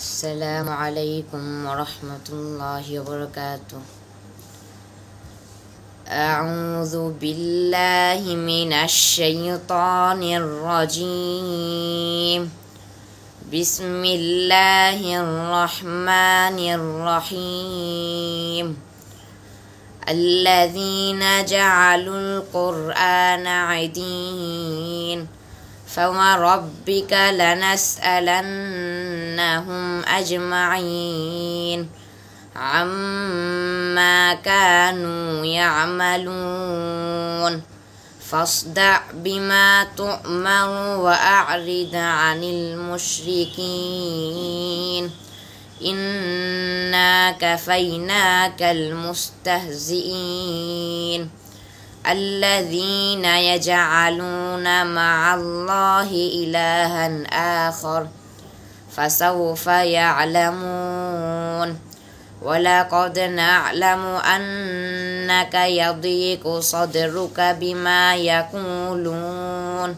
السلام عليكم ورحمة الله وبركاته أعوذ بالله من الشيطان الرجيم بسم الله الرحمن الرحيم الذين جعلوا القرآن عدين فوربك لنسألن وأهلكناهم أجمعين عما كانوا يعملون فاصدع بما تؤمر وأعرض عن المشركين إنا كفيناك المستهزئين الذين يجعلون مع الله إلها آخر ۖ فسوف يعلمون ولقد نعلم أنك يضيق صدرك بما يقولون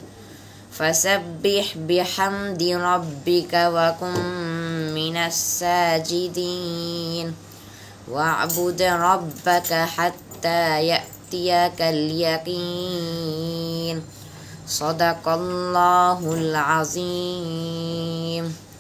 فسبح بحمد ربك وكن من الساجدين واعبد ربك حتى يأتيك اليقين صدق الله العظيم